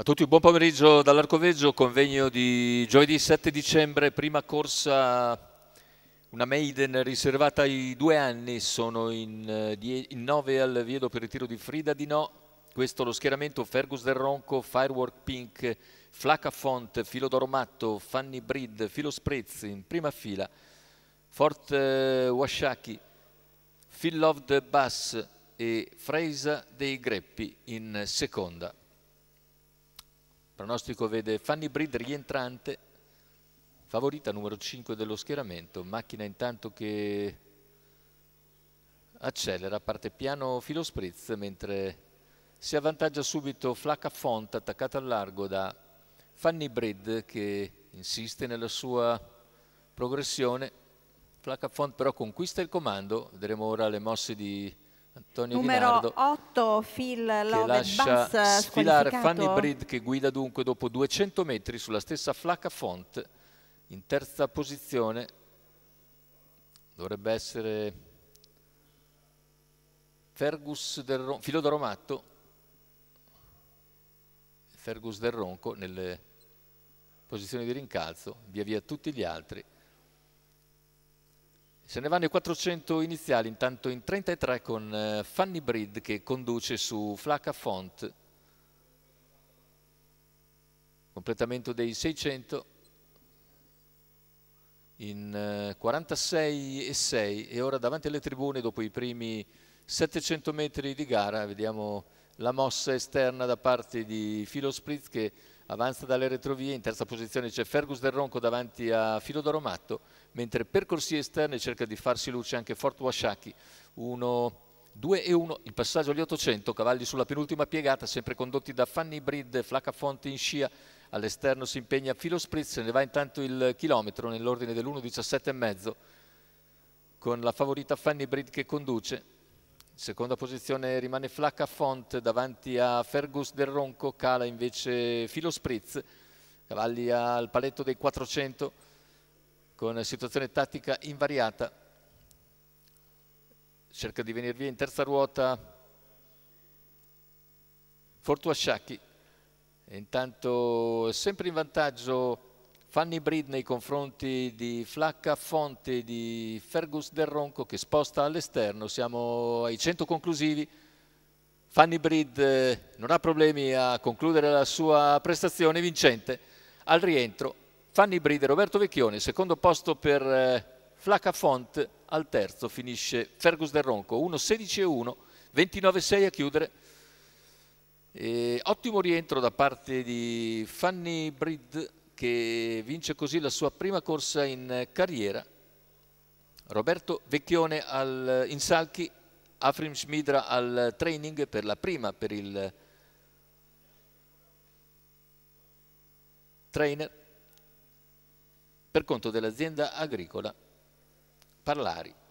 A tutti un buon pomeriggio dall'Arcoveggio, convegno di giovedì 7 dicembre, prima corsa, una maiden riservata ai due anni, sono in, eh, in nove al Viedo per il tiro di Frida Di No, questo lo schieramento Fergus Del Ronco, Firework Pink, Flacca Font, Filodoro Matto, Fanny Breed, Filo Sprezzi in prima fila, Fort eh, Wasciacchi, Phil the Bass e Freisa dei Greppi in seconda pronostico vede Fanny Breed rientrante, favorita numero 5 dello schieramento, macchina intanto che accelera, parte piano filo spritz, mentre si avvantaggia subito Flacca Font attaccata al largo da Fanny Breed che insiste nella sua progressione. Flacca Font però conquista il comando, vedremo ora le mosse di Antonio numero Dinardo, 8 Phil Lovett lascia sfilare Fanny Breed che guida dunque dopo 200 metri sulla stessa flacca font in terza posizione dovrebbe essere Fergus del Ron Filodo Romatto Fergus del Ronco nelle posizioni di rincalzo via via tutti gli altri se ne vanno i 400 iniziali, intanto in 33 con eh, Fanny Breed che conduce su Flacca Font. Completamento dei 600 in 46 eh, e 6 e ora davanti alle tribune dopo i primi 700 metri di gara vediamo la mossa esterna da parte di Filo Spritz che avanza dalle retrovie, in terza posizione c'è Fergus Del Ronco davanti a Filodoro Matto, mentre per corsie esterne cerca di farsi luce anche Fort Washaki, 1 2 e 1, il passaggio agli 800, cavalli sulla penultima piegata, sempre condotti da Fanny Brid e Flacafonte in scia, all'esterno si impegna Filo Spritz, ne va intanto il chilometro nell'ordine dell'1,17 e mezzo, con la favorita Fanny Brid che conduce, Seconda posizione rimane Flacca Font davanti a Fergus del Ronco, cala invece Filo Spritz, cavalli al paletto dei 400 con situazione tattica invariata. Cerca di venire via in terza ruota Fortuasciacchi. Intanto sempre in vantaggio Fanny Breed nei confronti di Flacca, Fonte di Fergus Del Ronco che sposta all'esterno, siamo ai 100 conclusivi. Fanny Breed eh, non ha problemi a concludere la sua prestazione vincente. Al rientro Fanny Breed e Roberto Vecchione, secondo posto per eh, Flacca Fonte, al terzo finisce Fergus Del Ronco, 1-16-1, 29-6 a chiudere. E ottimo rientro da parte di Fanny Breed che vince così la sua prima corsa in eh, carriera. Roberto Vecchione al, eh, in Salchi, Afrim Schmidra al eh, training per la prima per il trainer per conto dell'azienda agricola Parlari.